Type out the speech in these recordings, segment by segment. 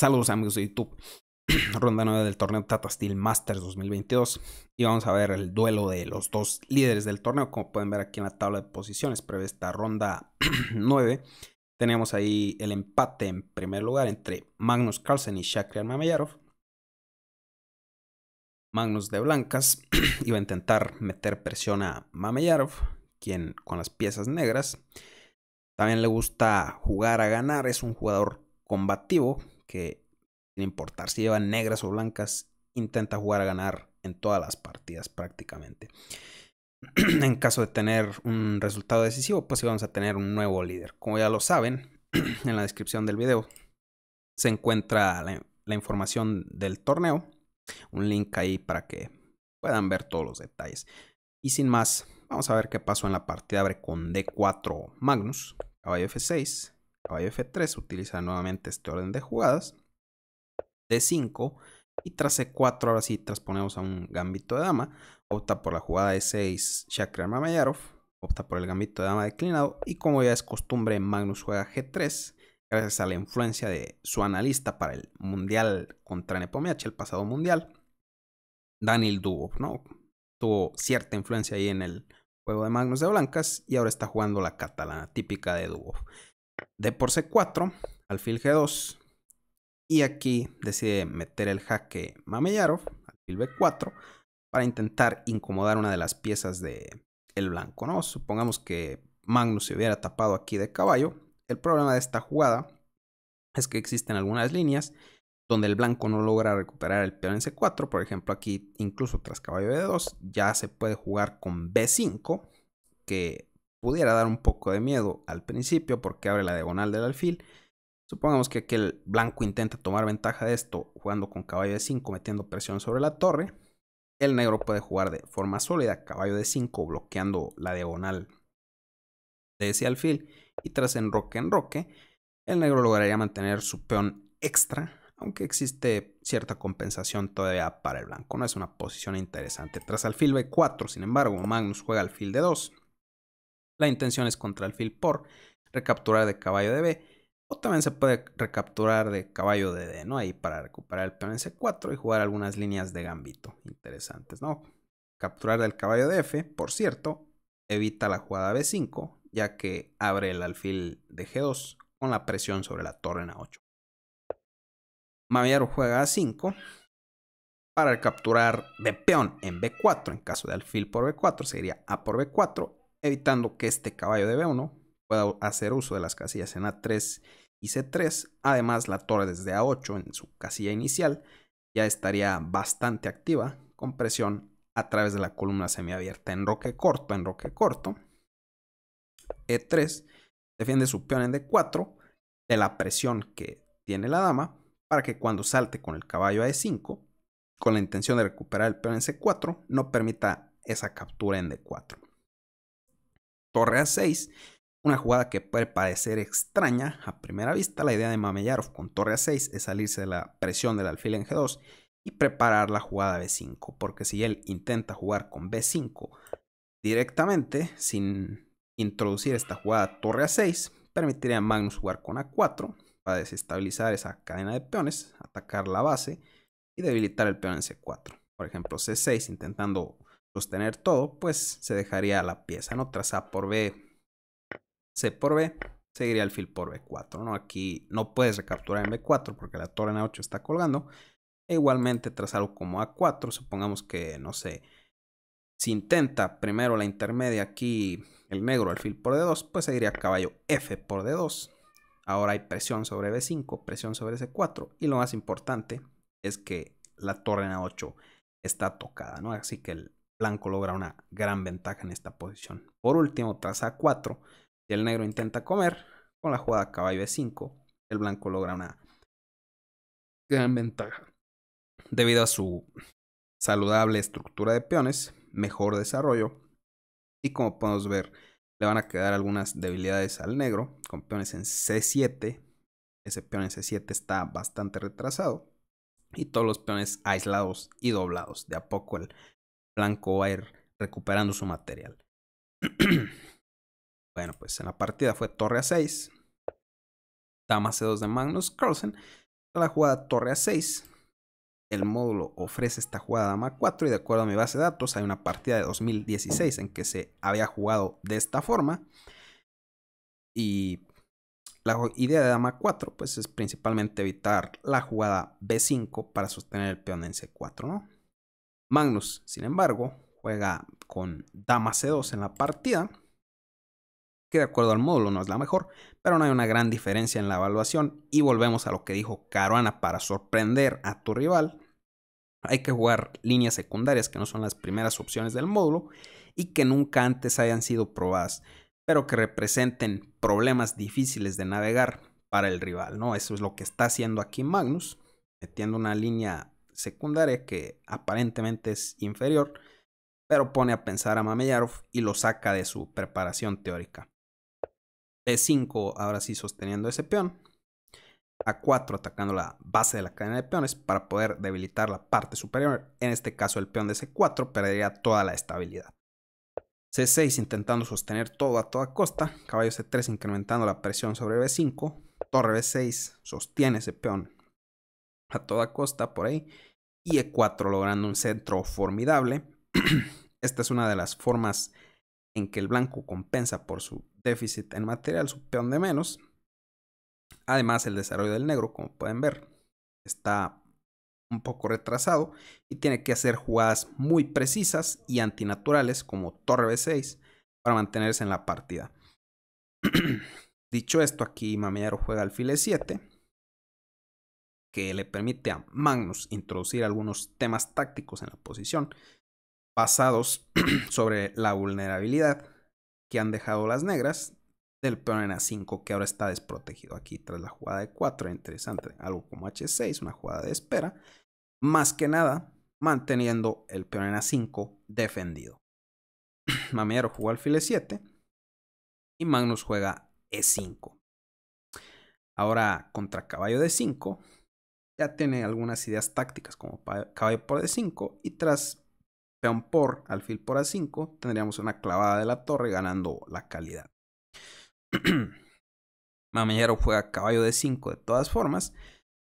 Saludos amigos de YouTube. Ronda 9 del torneo Tata Steel Masters 2022. Y vamos a ver el duelo de los dos líderes del torneo. Como pueden ver aquí en la tabla de posiciones, previa esta ronda 9, tenemos ahí el empate en primer lugar entre Magnus Carlsen y Shakrian Mamayarov. Magnus de blancas iba a intentar meter presión a Mamayarov, quien con las piezas negras también le gusta jugar a ganar, es un jugador combativo que, sin importar si llevan negras o blancas, intenta jugar a ganar en todas las partidas prácticamente. en caso de tener un resultado decisivo, pues vamos a tener un nuevo líder. Como ya lo saben, en la descripción del video se encuentra la, información del torneo, un link ahí para que puedan ver todos los detalles. Y sin más, vamos a ver qué pasó en la partida abre con D4 Magnus, caballo F6, Caballo F3 utiliza nuevamente este orden de jugadas. D5. Y tras e C4, ahora sí transponemos a un gambito de dama. Opta por la jugada E6, Shakira Mamayarov. Opta por el gambito de dama declinado. Y como ya es costumbre, Magnus juega G3. Gracias a la influencia de su analista para el Mundial contra Nepomiach, el pasado Mundial, Daniel Dubov, ¿no? Tuvo cierta influencia ahí en el juego de Magnus de Blancas y ahora está jugando la catalana típica de Dubov. D por C4, alfil G2. Y aquí decide meter el jaque Mameyarov, alfil B4, para intentar incomodar una de las piezas de el blanco, ¿no? Supongamos que Magnus se hubiera tapado aquí de caballo. El problema de esta jugada es que existen algunas líneas donde el blanco no logra recuperar el peón en C4, por ejemplo aquí incluso tras caballo b 2 ya se puede jugar con B5, que pudiera dar un poco de miedo al principio porque abre la diagonal del alfil. Supongamos que, aquel blanco intenta tomar ventaja de esto jugando con caballo de 5 metiendo presión sobre la torre. El negro puede jugar de forma sólida caballo de 5 bloqueando la diagonal de ese alfil y tras enroque enroque el negro lograría mantener su peón extra aunque existe cierta compensación todavía para el blanco. No es una posición interesante. Tras alfil b4, sin embargo, Magnus juega alfil de 2 la intención es contra el alfil por recapturar de caballo de B. O también se puede recapturar de caballo de D, ¿no? Ahí para recuperar el peón en C4 y jugar algunas líneas de gambito interesantes, ¿no? Capturar del caballo de F, por cierto, evita la jugada B5, ya que abre el alfil de G2 con la presión sobre la torre en A8. Maviaro juega A5 para capturar de peón en B4. En caso de alfil por B4 sería A por B4 evitando que este caballo de B1 pueda hacer uso de las casillas en A3 y C3. Además, la torre desde A8 en su casilla inicial ya estaría bastante activa con presión a través de la columna semiabierta. en roque corto, en roque corto. E3 defiende su peón en D4 de la presión que tiene la dama para que cuando salte con el caballo a E5, con la intención de recuperar el peón en C4, no permita esa captura en D4 torre a 6. Una jugada que puede parecer extraña a primera vista, la idea de Mameyarov con torre a 6 es salirse de la presión del alfil en G2 y preparar la jugada B5, porque si él intenta jugar con B5 directamente, sin introducir esta jugada torre a 6, permitiría a Magnus jugar con A4 para desestabilizar esa cadena de peones, atacar la base y debilitar el peón en C4. Por ejemplo, C6 intentando sostener todo, pues se dejaría la pieza, ¿no? Tras A por B, C por B, seguiría el fil por B4, ¿no? Aquí no puedes recapturar en B4 porque la torre en A8 está colgando. E igualmente tras algo como A4, supongamos que, no sé, si intenta primero la intermedia aquí el negro alfil por D2, pues seguiría caballo F por D2. Ahora hay presión sobre B5, presión sobre C4 y lo más importante es que la torre en A8 está tocada, ¿no? Así que el blanco logra una gran ventaja en esta posición. Por último, tras A4, si el negro intenta comer, con la jugada caballo b 5 el blanco logra una gran ventaja. Debido a su saludable estructura de peones, mejor desarrollo, y como podemos ver, le van a quedar algunas debilidades al negro, con peones en C7, ese peón en C7 está bastante retrasado, y todos los peones aislados y doblados. De a poco el Blanco va a ir recuperando su material. bueno, pues en la partida fue torre a 6. Dama C2 de Magnus Carlsen. La jugada torre a 6. El módulo ofrece esta jugada dama 4 y de acuerdo a mi base de datos hay una partida de 2016 en que se había jugado de esta forma. Y la idea de dama 4 pues es principalmente evitar la jugada B5 para sostener el peón en C4, ¿no? Magnus, sin embargo, juega con dama c2 en la partida, que de acuerdo al módulo no es la mejor, pero no hay una gran diferencia en la evaluación y volvemos a lo que dijo Caruana para sorprender a tu rival. Hay que jugar líneas secundarias que no son las primeras opciones del módulo y que nunca antes hayan sido probadas, pero que representen problemas difíciles de navegar para el rival, ¿no? Eso es lo que está haciendo aquí Magnus, metiendo una línea secundaria que aparentemente es inferior, pero pone a pensar a Mameyarov y lo saca de su preparación teórica. B5 ahora sí sosteniendo ese peón. A4 atacando la base de la cadena de peones para poder debilitar la parte superior. En este caso el peón de C4 perdería toda la estabilidad. C6 intentando sostener todo a toda costa. Caballo C3 incrementando la presión sobre B5. Torre B6 sostiene ese peón a toda costa por ahí y E4 logrando un centro formidable. Esta es una de las formas en que el blanco compensa por su déficit en material, su peón de menos. Además, el desarrollo del negro, como pueden ver, está un poco retrasado y tiene que hacer jugadas muy precisas y antinaturales como torre b6 para mantenerse en la partida. Dicho esto, aquí Mamiaro juega alfil e7 que le permite a Magnus introducir algunos temas tácticos en la posición, basados sobre la vulnerabilidad que han dejado las negras del peón en a 5 que ahora está desprotegido aquí tras la jugada de 4, interesante, algo como H6, una jugada de espera, más que nada manteniendo el peón en a 5 defendido. Mamiero jugó alfil E7 y Magnus juega E5. Ahora contra caballo de 5 ya tiene algunas ideas tácticas como caballo por d5 y tras peón por alfil por a5 tendríamos una clavada de la torre ganando la calidad. Mamellero juega caballo d5 de todas formas.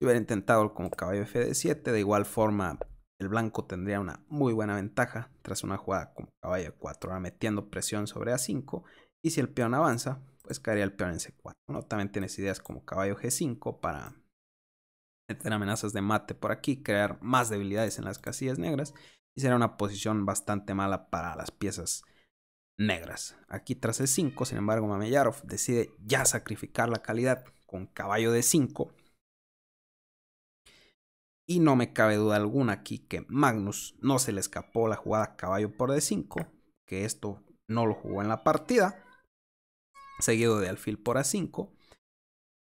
Si hubiera intentado como caballo fd7, de igual forma el blanco tendría una muy buena ventaja tras una jugada como caballo e4, metiendo presión sobre a5 y si el peón avanza, pues caería el peón en c4. También tienes ideas como caballo g5 para meter amenazas de mate por aquí, crear más debilidades en las casillas negras y será una posición bastante mala para las piezas negras. Aquí tras el 5, sin embargo, Mameyarov decide ya sacrificar la calidad con caballo de 5. Y no me cabe duda alguna aquí que Magnus no se le escapó la jugada caballo por D5, que esto no lo jugó en la partida, seguido de alfil por A5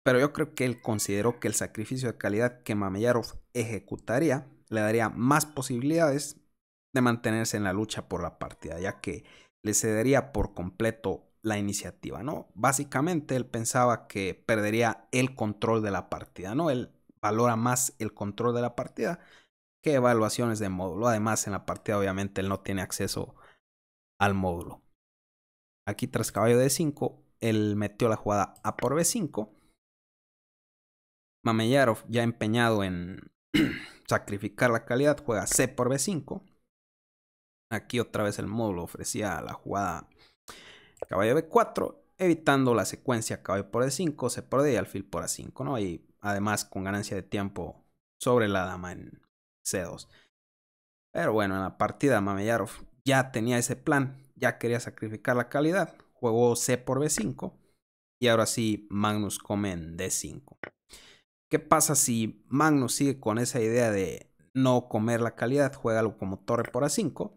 pero yo creo que él consideró que el sacrificio de calidad que Mameyarov ejecutaría le daría más posibilidades de mantenerse en la lucha por la partida, ya que le cedería por completo la iniciativa, ¿no? Básicamente él pensaba que perdería el control de la partida, ¿no? Él valora más el control de la partida que evaluaciones de módulo. Además, en la partida obviamente él no tiene acceso al módulo. Aquí tras caballo de 5, él metió la jugada A por B5 Mameyarov, ya empeñado en sacrificar la calidad, juega C por B5. Aquí otra vez el módulo ofrecía la jugada caballo B4, evitando la secuencia caballo por D5, C por D y alfil por A5, ¿no? Y además con ganancia de tiempo sobre la dama en C2. Pero bueno, en la partida Mameyarov ya tenía ese plan, ya quería sacrificar la calidad, jugó C por B5 y ahora sí Magnus come en D5. ¿Qué pasa si Magnus sigue con esa idea de no comer la calidad, juega algo como torre por A5?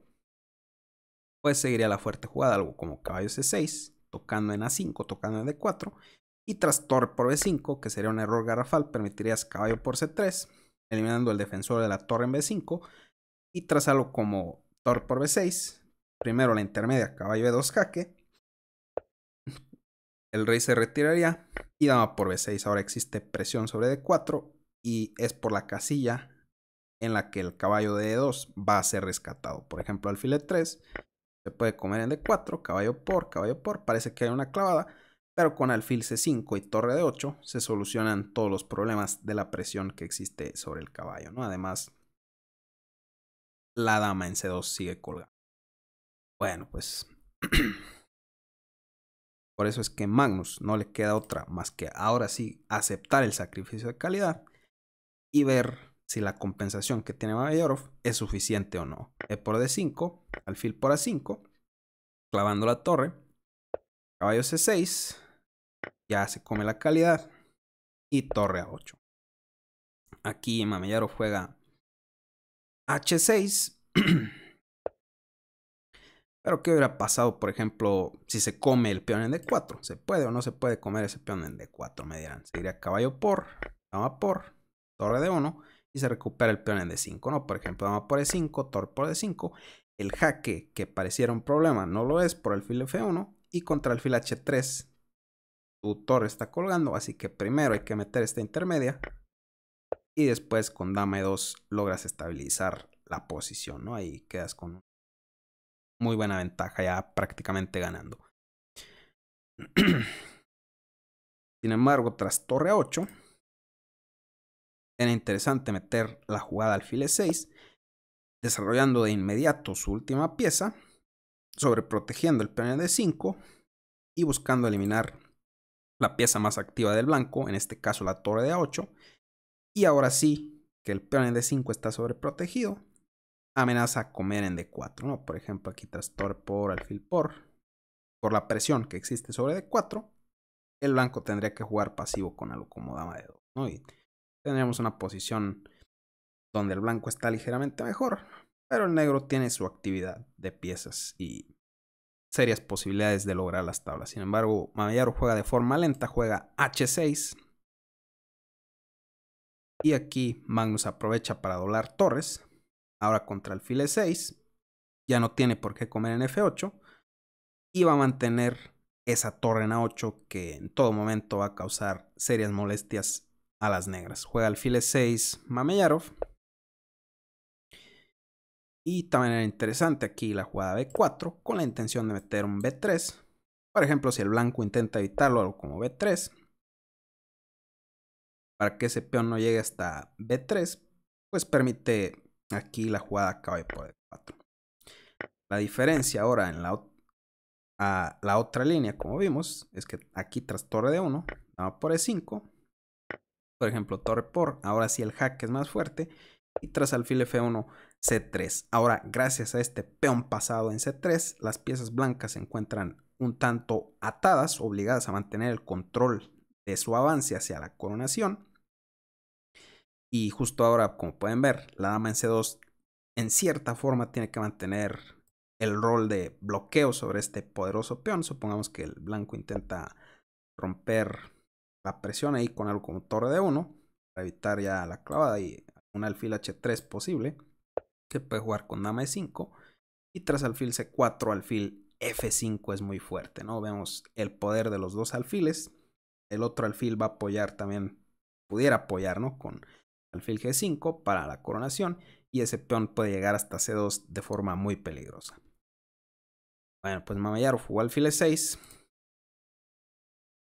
Pues seguiría la fuerte jugada, algo como caballo C6, tocando en A5, tocando en D4, y tras torre por B5, que sería un error garrafal, permitirías caballo por C3, eliminando el defensor de la torre en B5, y tras algo como torre por B6, primero la intermedia, caballo B2 jaque, el rey se retiraría y dama por b6. Ahora existe presión sobre d4 y es por la casilla en la que el caballo de e d2 va a ser rescatado. Por ejemplo, alfil 3 se puede comer en d4, caballo por, caballo por. Parece que hay una clavada, pero con alfil c5 y torre de 8 se solucionan todos los problemas de la presión que existe sobre el caballo. ¿no? Además, la dama en c2 sigue colgada. Bueno, pues Por eso es que Magnus no le queda otra más que ahora sí aceptar el sacrificio de calidad y ver si la compensación que tiene Mayorov es suficiente o no. E por D5, alfil por A5, clavando la torre, caballo C6, ya se come la calidad y torre A8. Aquí Mamellaro juega H6. Pero ¿qué hubiera pasado, por ejemplo, si se come el peón en D4? ¿Se puede o no se puede comer ese peón en D4? Me dirán. Se iría caballo por, dama por, torre de 1 y se recupera el peón en D5, ¿no? Por ejemplo, dama por E5, torre por D5. El jaque que pareciera un problema no lo es por el fil F1 y contra el fil H3 tu torre está colgando, así que primero hay que meter esta intermedia y después con dama E2 logras estabilizar la posición, ¿no? Ahí quedas con muy buena ventaja, ya prácticamente ganando. Sin embargo, tras torre a 8, era interesante meter la jugada al alfil 6, desarrollando de inmediato su última pieza, sobreprotegiendo el peón de 5 y buscando eliminar la pieza más activa del blanco, en este caso la torre de a 8, y ahora sí que el peón de 5 está sobreprotegido, amenaza comer en D4, ¿no? Por ejemplo, aquí trastor por alfil por, por la presión que existe sobre D4, el blanco tendría que jugar pasivo con algo como dama de 2, ¿no? Y tendríamos una posición donde el blanco está ligeramente mejor, pero el negro tiene su actividad de piezas y serias posibilidades de lograr las tablas. Sin embargo, Mamellaro juega de forma lenta, juega H6. Y aquí Magnus aprovecha para doblar torres, Ahora contra el file 6 ya no tiene por qué comer en F8 y va a mantener esa torre en A8 que en todo momento va a causar serias molestias a las negras. Juega el file 6 Mameyarov. Y también era interesante aquí la jugada B4 con la intención de meter un B3. Por ejemplo, si el blanco intenta evitarlo, algo como B3. Para que ese peón no llegue hasta B3, pues permite Aquí la jugada cabe por 4. La diferencia ahora en la, la otra línea, como vimos, es que aquí tras torre de 1, dama por E5. Por ejemplo, torre por. Ahora sí el hack es más fuerte. Y tras alfil F1, C3. Ahora, gracias a este peón pasado en C3, las piezas blancas se encuentran un tanto atadas, obligadas a mantener el control de su avance hacia la coronación. Y justo ahora, como pueden ver, la dama en C2 en cierta forma tiene que mantener el rol de bloqueo sobre este poderoso peón. Supongamos que el blanco intenta romper la presión ahí con algo como torre de 1 para evitar ya la clavada y un alfil H3 posible que puede jugar con dama E5 y tras alfil C4 alfil F5 es muy fuerte, ¿no? Vemos el poder de los dos alfiles. El otro alfil va a apoyar también, pudiera apoyar, ¿no? Con alfil G5 para la coronación y ese peón puede llegar hasta C2 de forma muy peligrosa. Bueno, pues Mamayarov jugó alfil E6.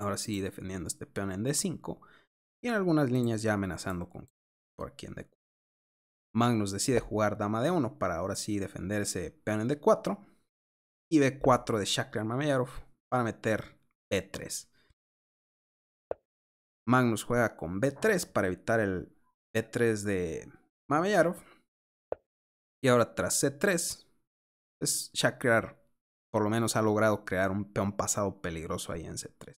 Ahora sí defendiendo este peón en D5 y en algunas líneas ya amenazando con por aquí en d Magnus decide jugar dama D1 para ahora sí ese peón en D4 y B4 de Shakran Mamayarov para meter e 3 Magnus juega con B3 para evitar el e3 de Mameyarov. Y ahora tras C3, e pues Shakrar por lo menos ha logrado crear un peón pasado peligroso ahí en C3.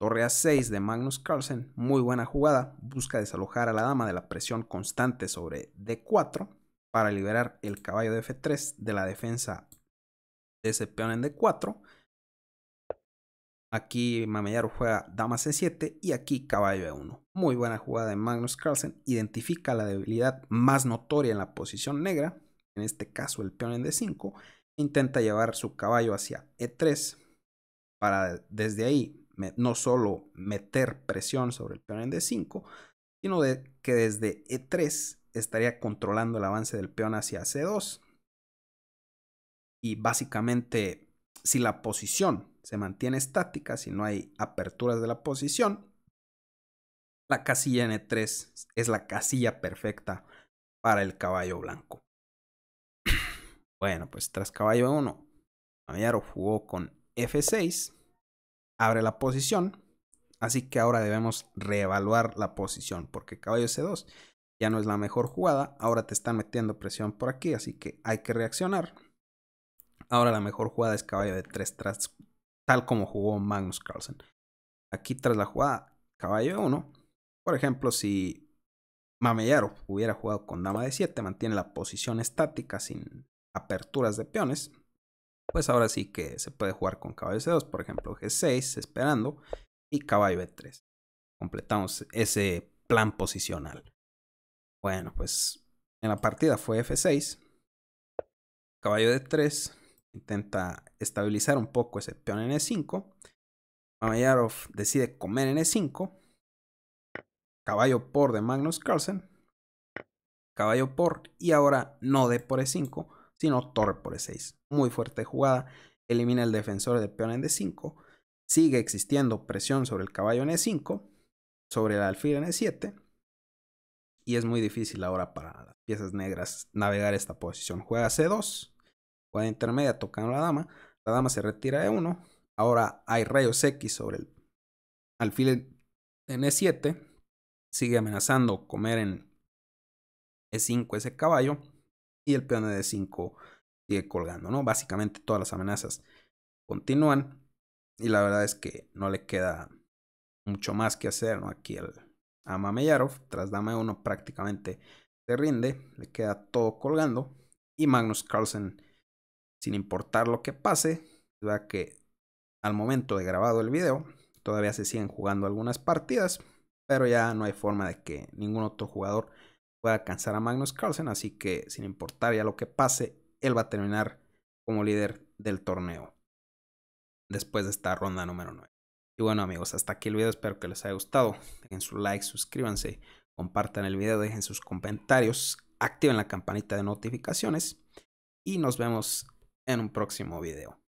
Torre A6 de Magnus Carlsen, muy buena jugada, busca desalojar a la dama de la presión constante sobre D4 para liberar el caballo de F3 de la defensa de ese peón en D4 Aquí Mamellaro juega dama c7 y aquí caballo e1. Muy buena jugada de Magnus Carlsen. Identifica la debilidad más notoria en la posición negra, en este caso el peón en d5. Intenta llevar su caballo hacia e3 para desde ahí no solo meter presión sobre el peón en d5, sino de que desde e3 estaría controlando el avance del peón hacia c2. Y básicamente si la posición se mantiene estática, si no hay aperturas de la posición, la casilla N3 es la casilla perfecta para el caballo blanco. Bueno, pues tras caballo 1, Mamiaro jugó con F6, abre la posición, así que ahora debemos reevaluar la posición, porque caballo C2 ya no es la mejor jugada, ahora te están metiendo presión por aquí, así que hay que reaccionar. Ahora la mejor jugada es caballo de 3. tras, tal como jugó Magnus Carlsen. Aquí tras la jugada caballo de 1, por ejemplo, si Mamellaro hubiera jugado con dama de 7, mantiene la posición estática sin aperturas de peones, pues ahora sí que se puede jugar con caballo de 2 por ejemplo, G6 esperando y caballo de 3 Completamos ese plan posicional. Bueno, pues en la partida fue F6, caballo de 3 intenta estabilizar un poco ese peón en E5. Mamayarov decide comer en E5. Caballo por de Magnus Carlsen. Caballo por y ahora no D por E5, sino torre por E6. Muy fuerte jugada. Elimina el defensor del peón en D5. Sigue existiendo presión sobre el caballo en E5, sobre el alfil en E7. Y es muy difícil ahora para las piezas negras navegar esta posición. Juega C2 Jugada intermedia, tocan a la dama. La dama se retira de 1. Ahora hay rayos X sobre el alfil en E7. Sigue amenazando comer en E5 ese caballo. Y el peón de e 5 sigue colgando, ¿no? Básicamente todas las amenazas continúan. Y la verdad es que no le queda mucho más que hacer, ¿no? Aquí el a Mameyarov, tras dama E1 prácticamente se rinde, le queda todo colgando. Y Magnus Carlsen sin importar lo que pase, ya que al momento de grabado el video todavía se siguen jugando algunas partidas, pero ya no hay forma de que ningún otro jugador pueda alcanzar a Magnus Carlsen, así que sin importar ya lo que pase, él va a terminar como líder del torneo después de esta ronda número 9. Y bueno amigos, hasta aquí el video, espero que les haya gustado. Dejen su like, suscríbanse, compartan el video, dejen sus comentarios, activen la campanita de notificaciones y nos vemos en un próximo video.